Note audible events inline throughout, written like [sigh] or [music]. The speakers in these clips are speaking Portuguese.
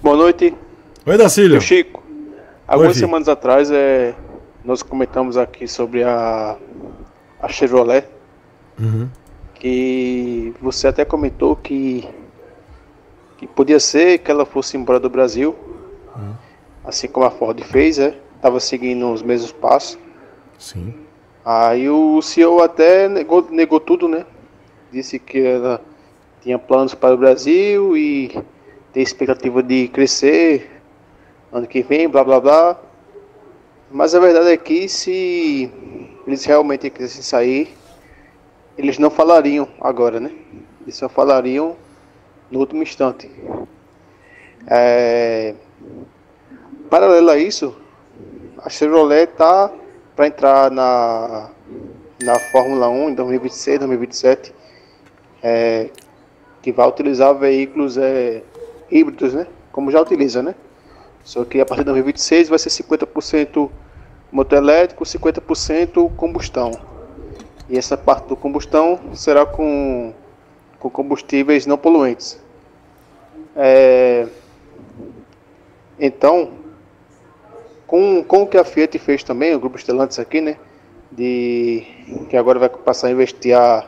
Boa noite. Oi, Dacílio. Chico. Algumas Oi, semanas atrás é, nós comentamos aqui sobre a, a Chevrolet. Uhum. Que você até comentou que, que podia ser que ela fosse embora do Brasil, uhum. assim como a Ford fez, é? Tava seguindo os mesmos passos. Sim. Aí o CEO até negou, negou tudo, né? Disse que ela tinha planos para o Brasil e ter expectativa de crescer ano que vem, blá blá blá. Mas a verdade é que se eles realmente quisessem sair, eles não falariam agora, né? Eles só falariam no último instante. É... Paralelo a isso, a Chevrolet está para entrar na, na Fórmula 1 em 2026, 2027, é, que vai utilizar veículos é, híbridos, né? Como já utiliza, né? Só que a partir de 2026 vai ser 50% motor elétrico, 50% combustão. E essa parte do combustão será com, com combustíveis não poluentes. É, então, com, com o que a Fiat fez também, o grupo Stellantis aqui, né? De, que agora vai passar a investir a,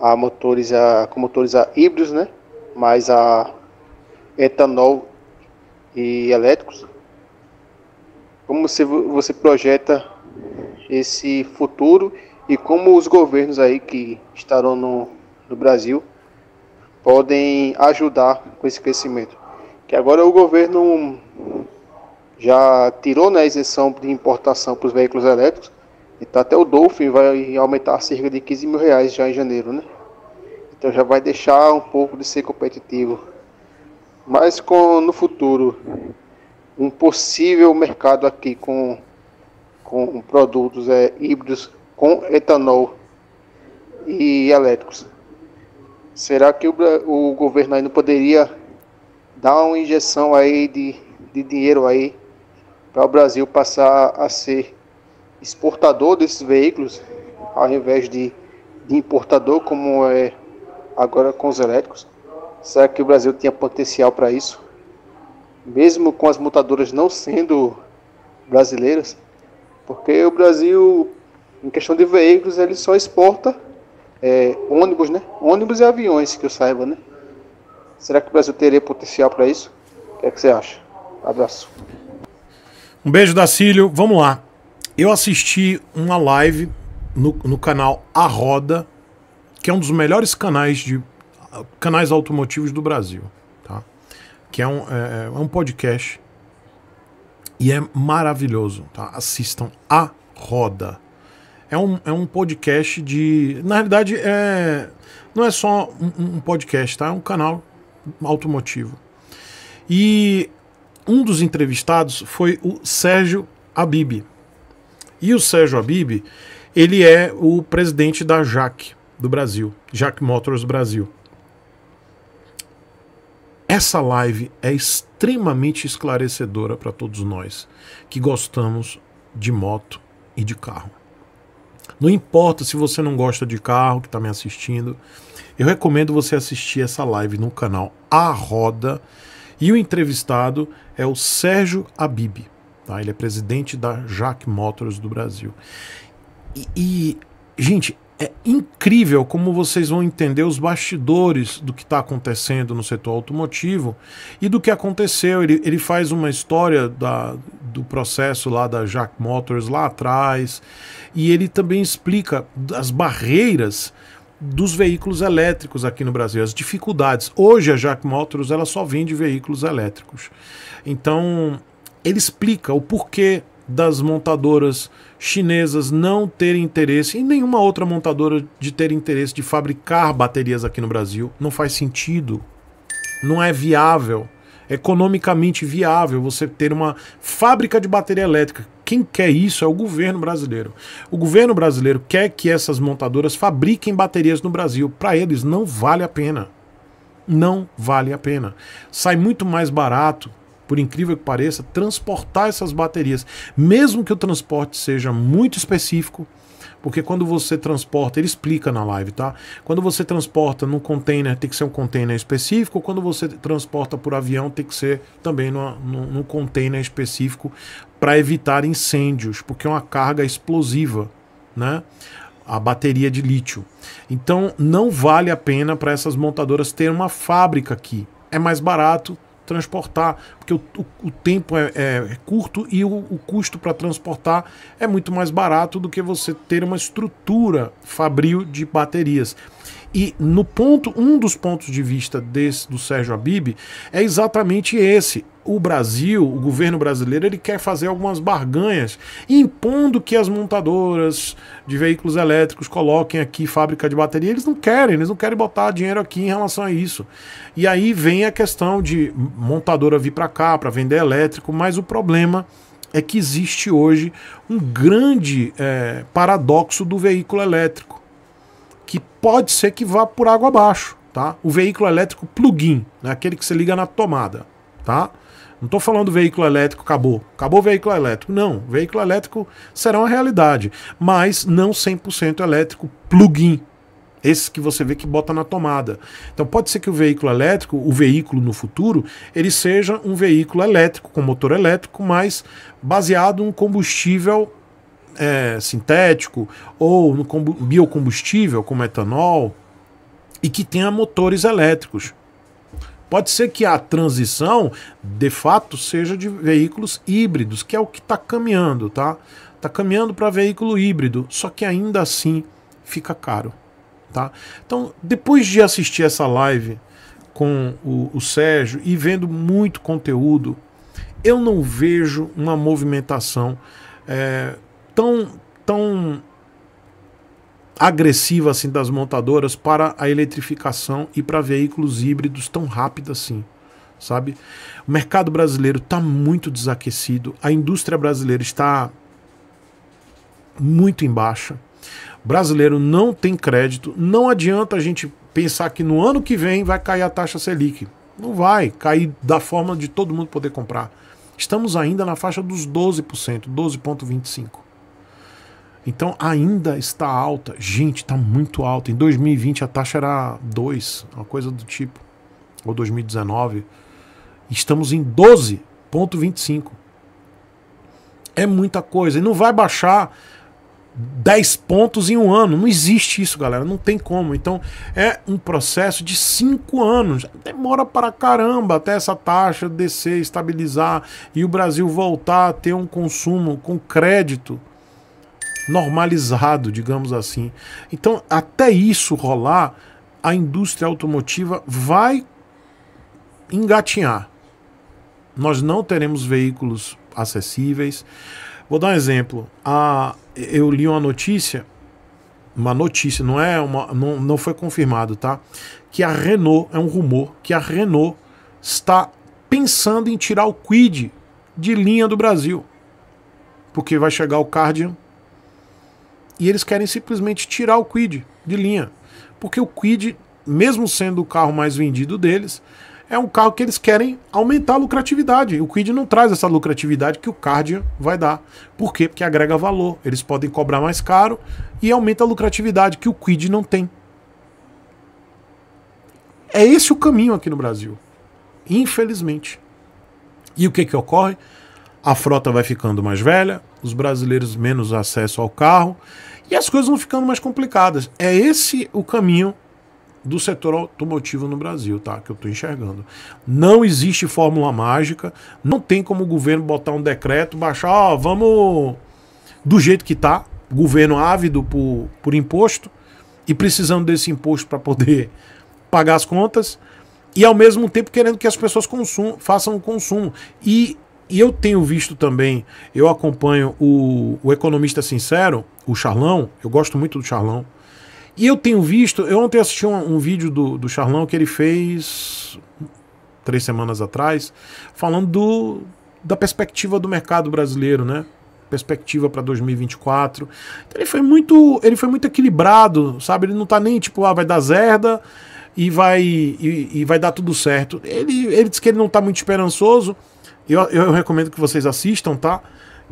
a motores a, com motores a híbridos, né? Mas a etanol e elétricos? Como você, você projeta esse futuro e como os governos aí que estarão no, no Brasil podem ajudar com esse crescimento? Que agora o governo já tirou né, a isenção de importação para os veículos elétricos. Então até o Dolphin vai aumentar cerca de 15 mil reais já em janeiro, né? Então já vai deixar um pouco de ser competitivo mas com no futuro um possível mercado aqui com, com produtos é, híbridos com etanol e elétricos. Será que o, o governo ainda poderia dar uma injeção aí de, de dinheiro aí para o Brasil passar a ser exportador desses veículos ao invés de, de importador como é agora com os elétricos? Será que o Brasil tinha potencial para isso? Mesmo com as montadoras não sendo brasileiras? Porque o Brasil, em questão de veículos, ele só exporta é, ônibus, né? Ônibus e aviões, que eu saiba, né? Será que o Brasil teria potencial para isso? O que, é que você acha? Abraço. Um beijo, Dacílio. Vamos lá. Eu assisti uma live no, no canal A Roda, que é um dos melhores canais de Canais Automotivos do Brasil, tá? Que é um, é, é, é um podcast e é maravilhoso, tá? Assistam a roda. É um, é um podcast de. Na realidade, é, não é só um, um podcast, tá? É um canal automotivo. E um dos entrevistados foi o Sérgio Abib. E o Sérgio Abib, ele é o presidente da JAC do Brasil, JAC Motors Brasil. Essa live é extremamente esclarecedora para todos nós que gostamos de moto e de carro. Não importa se você não gosta de carro, que está me assistindo, eu recomendo você assistir essa live no canal A Roda. E o entrevistado é o Sérgio Abib. Tá? Ele é presidente da Jack Motors do Brasil. E, e gente, é incrível como vocês vão entender os bastidores do que está acontecendo no setor automotivo e do que aconteceu. Ele, ele faz uma história da, do processo lá da Jack Motors lá atrás e ele também explica as barreiras dos veículos elétricos aqui no Brasil, as dificuldades. Hoje a Jack Motors ela só vende veículos elétricos. Então ele explica o porquê das montadoras chinesas não terem interesse, e nenhuma outra montadora de ter interesse de fabricar baterias aqui no Brasil. Não faz sentido. Não é viável. economicamente viável você ter uma fábrica de bateria elétrica. Quem quer isso é o governo brasileiro. O governo brasileiro quer que essas montadoras fabriquem baterias no Brasil. Para eles, não vale a pena. Não vale a pena. Sai muito mais barato por incrível que pareça, transportar essas baterias, mesmo que o transporte seja muito específico, porque quando você transporta, ele explica na live, tá? Quando você transporta num container, tem que ser um container específico, quando você transporta por avião, tem que ser também no num container específico para evitar incêndios, porque é uma carga explosiva, né? a bateria de lítio. Então não vale a pena para essas montadoras ter uma fábrica aqui. É mais barato, transportar, porque o, o, o tempo é, é, curto e o, o custo para transportar é muito mais barato do que você ter uma estrutura fabril de baterias. E no ponto, um dos pontos de vista desse, do Sérgio Abib é exatamente esse o Brasil, o governo brasileiro, ele quer fazer algumas barganhas, impondo que as montadoras de veículos elétricos coloquem aqui fábrica de bateria. Eles não querem, eles não querem botar dinheiro aqui em relação a isso. E aí vem a questão de montadora vir para cá para vender elétrico, mas o problema é que existe hoje um grande é, paradoxo do veículo elétrico, que pode ser que vá por água abaixo. Tá? O veículo elétrico plug-in, né? aquele que você liga na tomada. Tá? Não estou falando veículo elétrico acabou. Acabou o veículo elétrico. Não, veículo elétrico será uma realidade, mas não 100% elétrico plug-in. Esse que você vê que bota na tomada. Então pode ser que o veículo elétrico, o veículo no futuro, ele seja um veículo elétrico, com motor elétrico, mas baseado em combustível é, sintético ou no biocombustível, como etanol, e que tenha motores elétricos. Pode ser que a transição, de fato, seja de veículos híbridos, que é o que está caminhando, tá? Está caminhando para veículo híbrido, só que ainda assim fica caro, tá? Então, depois de assistir essa live com o, o Sérgio e vendo muito conteúdo, eu não vejo uma movimentação é, tão, tão agressiva assim das montadoras para a eletrificação e para veículos híbridos tão rápida assim, sabe? O mercado brasileiro está muito desaquecido, a indústria brasileira está muito em baixa. O brasileiro não tem crédito, não adianta a gente pensar que no ano que vem vai cair a taxa Selic. Não vai cair da forma de todo mundo poder comprar. Estamos ainda na faixa dos 12%, 12,25%. Então ainda está alta. Gente, está muito alta. Em 2020 a taxa era 2, uma coisa do tipo. Ou 2019. Estamos em 12,25. É muita coisa. E não vai baixar 10 pontos em um ano. Não existe isso, galera. Não tem como. Então é um processo de 5 anos. Demora para caramba até essa taxa descer, estabilizar e o Brasil voltar a ter um consumo com crédito normalizado, digamos assim. Então, até isso rolar, a indústria automotiva vai engatinhar. Nós não teremos veículos acessíveis. Vou dar um exemplo. A, eu li uma notícia, uma notícia, não é uma, não, não foi confirmado, tá? Que a Renault é um rumor que a Renault está pensando em tirar o Quid de linha do Brasil, porque vai chegar o Cardian e eles querem simplesmente tirar o Quid de linha. Porque o Quid, mesmo sendo o carro mais vendido deles, é um carro que eles querem aumentar a lucratividade. O Quid não traz essa lucratividade que o Cardia vai dar. Por quê? Porque agrega valor. Eles podem cobrar mais caro e aumenta a lucratividade que o Quid não tem. É esse o caminho aqui no Brasil. Infelizmente. E o que, que ocorre? a frota vai ficando mais velha, os brasileiros menos acesso ao carro e as coisas vão ficando mais complicadas. É esse o caminho do setor automotivo no Brasil, tá? Que eu estou enxergando. Não existe fórmula mágica, não tem como o governo botar um decreto, baixar, ó, vamos do jeito que tá, governo ávido por, por imposto e precisando desse imposto para poder [laughs] pagar as contas e ao mesmo tempo querendo que as pessoas consumam, façam o consumo. E e eu tenho visto também, eu acompanho o, o Economista Sincero, o Charlão, eu gosto muito do Charlão. E eu tenho visto, eu ontem assisti um, um vídeo do, do Charlão que ele fez três semanas atrás, falando do, da perspectiva do mercado brasileiro, né? Perspectiva para 2024. Então ele foi muito, ele foi muito equilibrado, sabe? Ele não tá nem tipo, ah, vai dar zerda e vai, e, e vai dar tudo certo. Ele, ele disse que ele não está muito esperançoso. Eu, eu recomendo que vocês assistam, tá?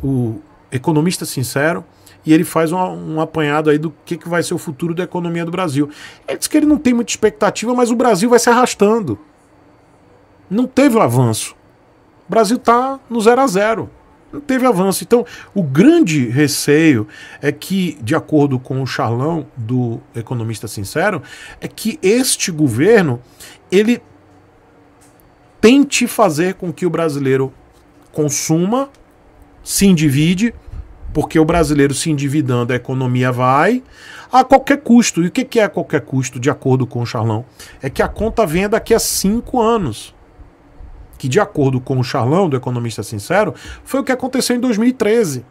O Economista Sincero e ele faz um, um, apanhado aí do que, que vai ser o futuro da economia do Brasil. Ele diz que ele não tem muita expectativa, mas o Brasil vai se arrastando. Não teve um avanço. O Brasil está no zero a zero não teve avanço. Então, o grande receio é que, de acordo com o charlão do economista sincero, é que este governo ele tente fazer com que o brasileiro consuma, se endivide, porque o brasileiro se endividando, a economia vai a qualquer custo. E o que é a qualquer custo, de acordo com o Charlão? É que a conta venha daqui a cinco anos que, de acordo com o Charlão, do Economista Sincero, foi o que aconteceu em 2013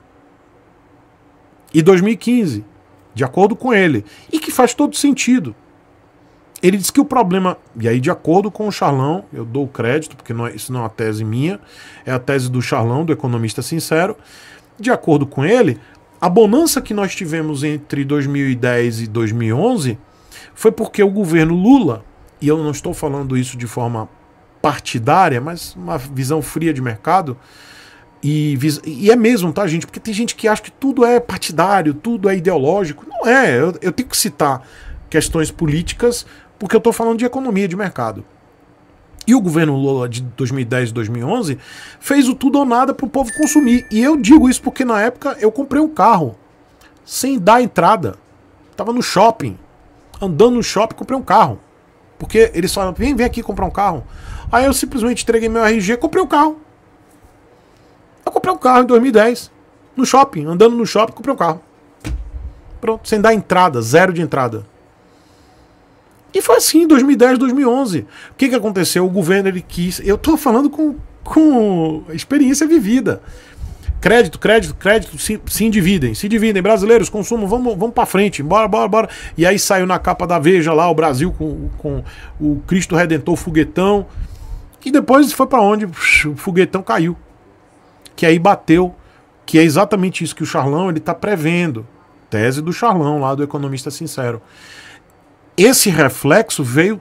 e 2015, de acordo com ele, e que faz todo sentido. Ele diz que o problema, e aí de acordo com o Charlão, eu dou crédito, porque não é, isso não é uma tese minha, é a tese do Charlão, do Economista Sincero, de acordo com ele, a bonança que nós tivemos entre 2010 e 2011 foi porque o governo Lula, e eu não estou falando isso de forma partidária, mas uma visão fria de mercado. E, e, é mesmo, tá, gente? Porque tem gente que acha que tudo é partidário, tudo é ideológico. Não é. Eu, eu tenho que citar questões políticas porque eu estou falando de economia de mercado. E o governo Lula de 2010 2011 fez o tudo ou nada para o povo consumir. E eu digo isso porque na época eu comprei um carro sem dar entrada. Tava no shopping, andando no shopping, comprei um carro. Porque eles falaram: vem, vem aqui comprar um carro. Aí eu simplesmente entreguei meu RG, comprei o um carro. Eu comprei um carro em 2010, no shopping, andando no shopping, comprei um carro. Pronto, sem dar entrada, zero de entrada. E foi assim, em 2010, 2011. O que, que aconteceu? O governo ele quis. Eu estou falando com, com experiência vivida. Crédito, crédito, crédito, se, se dividem, se dividem. Brasileiros, consumo, vamos, vamos para frente, bora, bora, bora. E aí saiu na capa da Veja lá o Brasil com, com o Cristo Redentor foguetão. E depois foi para onde o foguetão caiu. Que aí bateu, que é exatamente isso que o Charlão ele tá prevendo. Tese do Charlão lá do economista sincero. Esse reflexo veio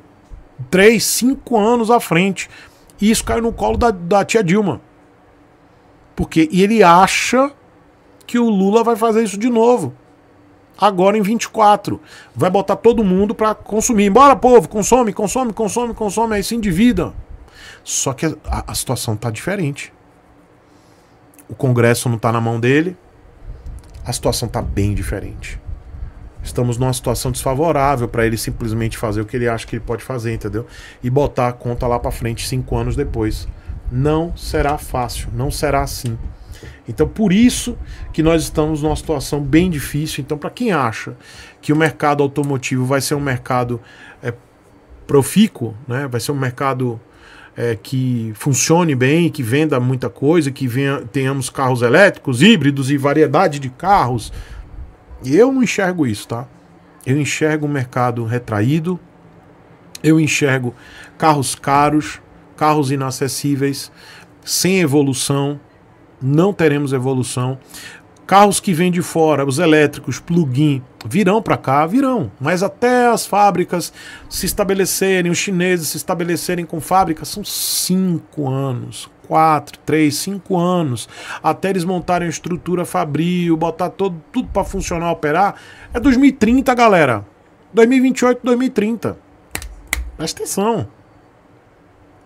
três, cinco anos à frente. E isso caiu no colo da, da tia Dilma. Porque e ele acha que o Lula vai fazer isso de novo. Agora em 24. Vai botar todo mundo para consumir. Bora, povo, consome, consome, consome, consome, aí se endivida. Só que a, a situação está diferente. O Congresso não está na mão dele. A situação está bem diferente. Estamos numa situação desfavorável para ele simplesmente fazer o que ele acha que ele pode fazer, entendeu? E botar a conta lá para frente cinco anos depois. Não será fácil, não será assim. Então, por isso que nós estamos numa situação bem difícil. Então, para quem acha que o mercado automotivo vai ser um mercado é, profícuo, né? vai ser um mercado é, que funcione bem, que venda muita coisa, que venha, tenhamos carros elétricos, híbridos e variedade de carros. Eu não enxergo isso, tá? Eu enxergo o mercado retraído, eu enxergo carros caros, carros inacessíveis, sem evolução, não teremos evolução. Carros que vêm de fora, os elétricos, plug-in, virão para cá, virão. Mas até as fábricas se estabelecerem, os chineses se estabelecerem com fábricas, são cinco anos. quatro, três, cinco anos, até eles montarem a estrutura fabril, botar todo, tudo para funcionar, operar, é 2030, galera. 2028, 2030. Presta atenção.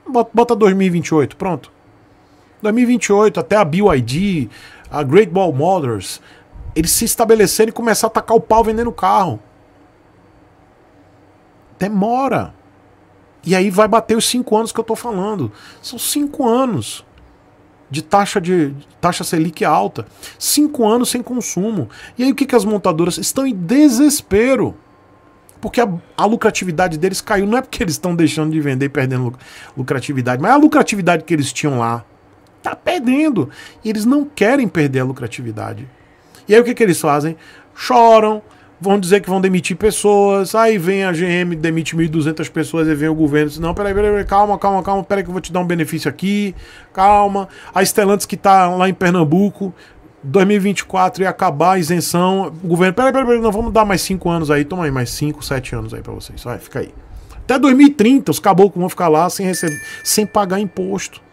Bota 2028, pronto. 2028, até a BYD, a Great Ball Motors, eles se estabeleceram e começaram a atacar o pau vendendo carro. Demora. E aí vai bater os cinco anos que eu estou falando. São cinco anos de taxa de taxa selic alta, cinco anos sem consumo. E aí o que, que as montadoras estão em desespero? Porque a, a lucratividade deles caiu. Não é porque eles estão deixando de vender e perdendo lucratividade, mas a lucratividade que eles tinham lá está perdendo. E eles não querem perder a lucratividade. E aí o que, que eles fazem? Choram, vão dizer que vão demitir pessoas, aí vem a GM, demite 1.200 pessoas, aí vem o governo, diz, não, peraí, peraí, calma, calma, calma, peraí que eu vou te dar um benefício aqui, calma. A Stellantis que está lá em Pernambuco, 2024 ia acabar a isenção, o governo, peraí, peraí, peraí, não, vamos dar mais 5 anos aí, toma aí, mais 5, 7 anos aí para vocês, vai, fica aí. Até 2030 os caboclos vão ficar lá sem, receber, sem pagar imposto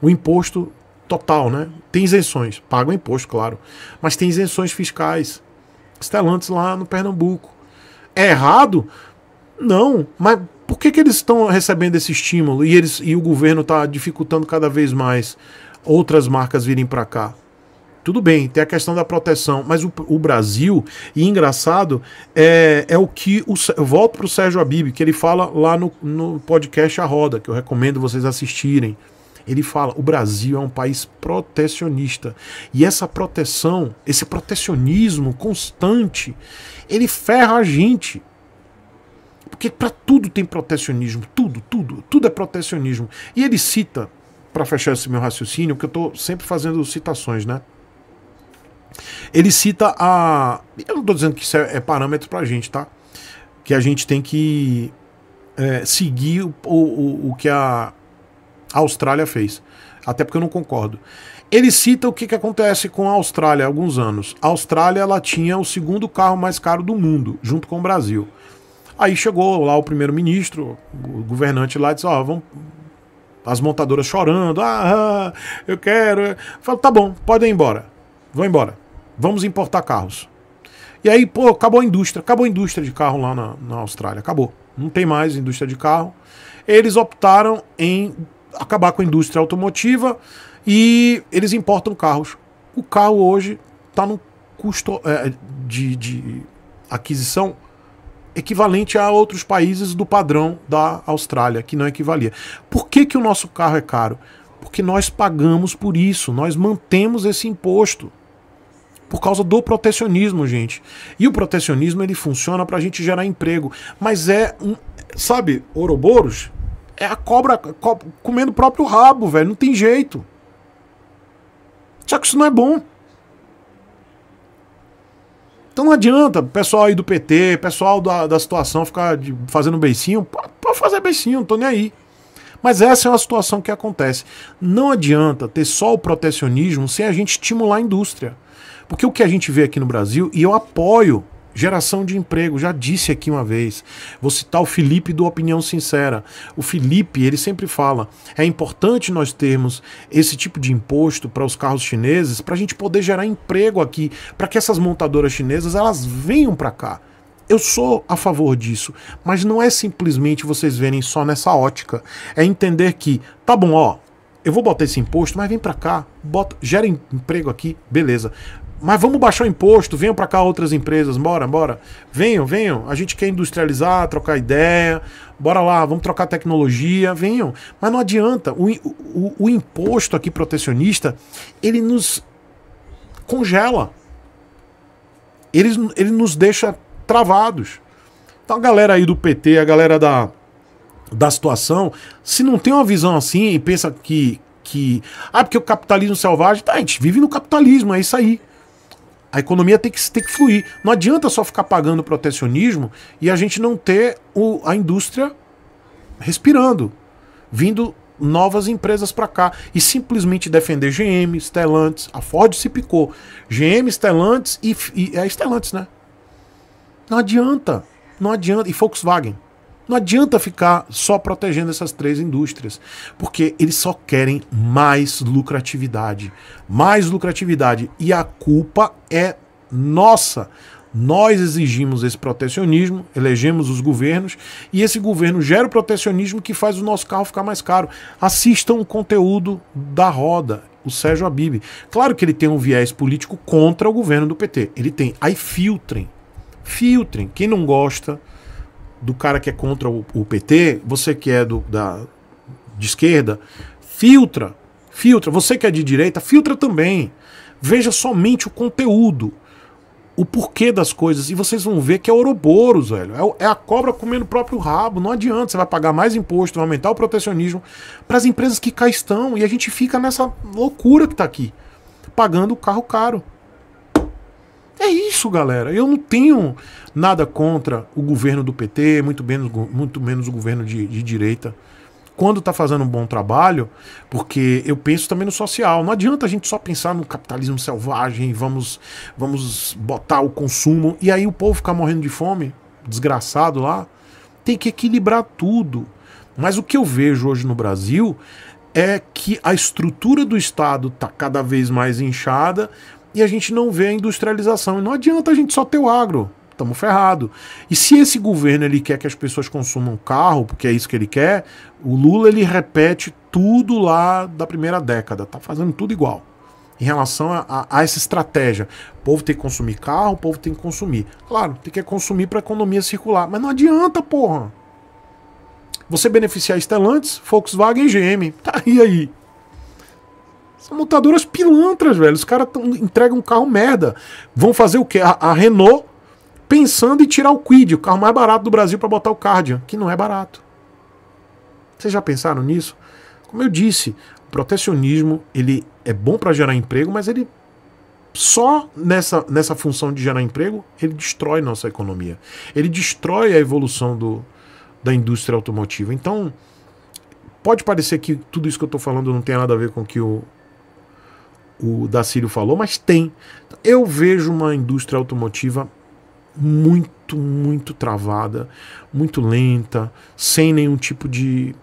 o imposto total, né? Tem isenções, pagam imposto, claro, mas tem isenções fiscais. Estelantes lá no Pernambuco. É errado? Não, mas por que, que eles estão recebendo esse estímulo e, eles, e o governo está dificultando cada vez mais outras marcas virem para cá? Tudo bem, tem a questão da proteção, mas o, o Brasil, e engraçado, é, é o que. O, eu volto para o Sérgio Abib, que ele fala lá no, no podcast A Roda, que eu recomendo vocês assistirem. Ele fala: o Brasil é um país protecionista. E essa proteção, esse protecionismo constante, ele ferra a gente. Porque para tudo tem protecionismo, tudo, tudo, tudo é protecionismo. E ele cita, para fechar esse meu raciocínio, que eu estou sempre fazendo citações, né? Ele cita a. Eu não estou dizendo que isso é, é parâmetro para a gente, tá? Que a gente tem que é, seguir o, o, o que a a Austrália fez. Até porque eu não concordo. Ele cita o que, que acontece com a Austrália há alguns anos. A Austrália ela tinha o segundo carro mais caro do mundo, junto com o Brasil. Aí chegou lá o primeiro-ministro, o governante lá, disse: Ó, oh, vamos. As montadoras chorando, ah, ah eu quero. Falei, tá bom, podem ir embora. Vão embora. Vamos importar carros. E aí, pô, acabou a indústria. Acabou a indústria de carro lá na, na Austrália. Acabou. Não tem mais indústria de carro. Eles optaram em acabar com a indústria automotiva e eles importam carros. O carro hoje está no custo é, de, de aquisição equivalente a outros países do padrão da Austrália, que não equivalia. Por que, que o nosso carro é caro? Porque nós pagamos por isso, nós mantemos esse imposto. Por causa do protecionismo, gente. E o protecionismo ele funciona para a gente gerar emprego. Mas é um. Sabe, Ouroboros? É a cobra co comendo o próprio rabo, velho. Não tem jeito. Só que isso não é bom. Então não adianta, pessoal aí do PT, pessoal da, da situação ficar de, fazendo beicinho. Pode fazer beicinho, não tô nem aí. Mas essa é uma situação que acontece. Não adianta ter só o protecionismo sem a gente estimular a indústria. Porque o que a gente vê aqui no Brasil, e eu apoio Geração de emprego, já disse aqui uma vez. Vou citar o Felipe do Opinião Sincera. O Felipe, ele sempre fala: é importante nós termos esse tipo de imposto para os carros chineses, para a gente poder gerar emprego aqui, para que essas montadoras chinesas elas venham para cá. Eu sou a favor disso, mas não é simplesmente vocês verem só nessa ótica. É entender que, tá bom, ó, eu vou botar esse imposto, mas vem para cá, bota, gera emprego aqui, beleza mas vamos baixar o imposto, venham para cá outras empresas, bora, bora. Venham, venham. A gente quer industrializar, trocar ideia, bora lá, vamos trocar tecnologia, venham. Mas não adianta, o, o, o imposto aqui protecionista, ele nos congela. Ele, ele nos deixa travados. Então a galera aí do PT, a galera da, da situação, se não tem uma visão assim e pensa que, que... Ah, porque o capitalismo selvagem... Tá, a gente vive no capitalismo, é isso aí. A economia tem que, tem que fluir. Não adianta só ficar pagando protecionismo e a gente não ter o, a indústria respirando, vindo novas empresas para cá e simplesmente defender GM, Stellantis, a Ford se picou, GM, Stellantis e, e é Stellantis, né? Não adianta, não adianta e Volkswagen. Não adianta ficar só protegendo essas três indústrias, porque eles só querem mais lucratividade. Mais lucratividade. E a culpa é nossa. Nós exigimos esse protecionismo, elegemos os governos e esse governo gera o protecionismo que faz o nosso carro ficar mais caro. Assistam o conteúdo da roda, o Sérgio Abib. Claro que ele tem um viés político contra o governo do PT. Ele tem. Aí filtrem. Filtrem. Quem não gosta, do cara que é contra o, o PT, você que é do, da, de esquerda, filtra, filtra. Você que é de direita, filtra também. Veja somente o conteúdo, o porquê das coisas. E vocês vão ver que é Ouroboros, velho. É, é a cobra comendo o próprio rabo. Não adianta, você vai pagar mais imposto, vai aumentar o protecionismo para as empresas que cá estão. E a gente fica nessa loucura que está aqui, pagando o carro caro. É isso, galera. Eu não tenho nada contra o governo do PT, muito menos, muito menos o governo de, de direita. Quando está fazendo um bom trabalho, porque eu penso também no social. Não adianta a gente só pensar no capitalismo selvagem, vamos, vamos botar o consumo e aí o povo ficar morrendo de fome, desgraçado lá. Tem que equilibrar tudo. Mas o que eu vejo hoje no Brasil é que a estrutura do Estado está cada vez mais inchada e a gente não vê a industrialização. E não adianta a gente só ter o agro, estamos ferrado. E se esse governo ele quer que as pessoas consumam carro, porque é isso que ele quer, o Lula ele repete tudo lá da primeira década, tá fazendo tudo igual. Em relação a, a, a essa estratégia, o povo tem que consumir carro, o povo tem que consumir. Claro, tem que consumir para economia circular, mas não adianta, porra. Você beneficiar Stellantis, Volkswagen e GM. Tá e aí aí. São montadoras pilantras, velho. Os caras entregam um carro merda. Vão fazer o quê? A, a, Renault pensando em tirar o Quid, o carro mais barato do Brasil, para botar o Cardian, que não é barato. Vocês já pensaram nisso? Como eu disse, o protecionismo ele é bom para gerar emprego, mas ele só nessa, nessa função de gerar emprego, ele destrói nossa economia. Ele destrói a evolução do, da indústria automotiva. Então, pode parecer que tudo isso que eu estou falando não tem nada a ver com o que o o Dacílio falou, mas tem. Eu vejo uma indústria automotiva muito, muito travada, muito lenta, sem nenhum tipo de,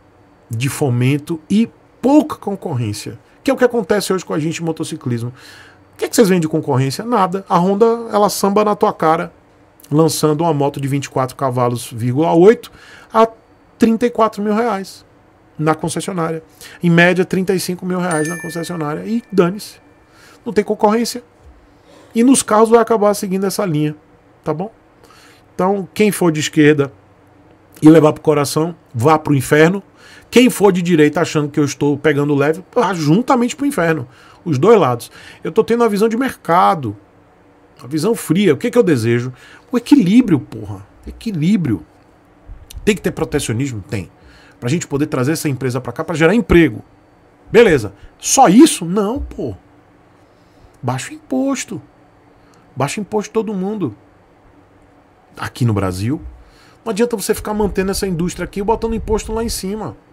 de fomento e pouca concorrência, que é o que acontece hoje com a gente em motociclismo. O que, é que vocês vendem de concorrência? Nada. A Honda, ela samba na tua cara, lançando uma moto de 24 cavalos,8 a 34 mil reais na concessionária. Em média, 35 mil reais na concessionária. E dane-se não tem concorrência. E nos carros vai acabar seguindo essa linha, tá bom? Então, quem for de esquerda e levar pro coração, vá pro inferno. Quem for de direita achando que eu estou pegando leve, vá juntamente pro inferno. Os dois lados. Eu tô tendo uma visão de mercado, uma visão fria. O que, que eu desejo? O equilíbrio, porra. Equilíbrio. Tem que ter protecionismo? Tem. Pra gente poder trazer essa empresa para cá para gerar emprego. Beleza. Só isso? Não, pô. Baixa o imposto. Baixa o imposto todo mundo. Aqui no Brasil. Não adianta você ficar mantendo essa indústria aqui e botando imposto lá em cima.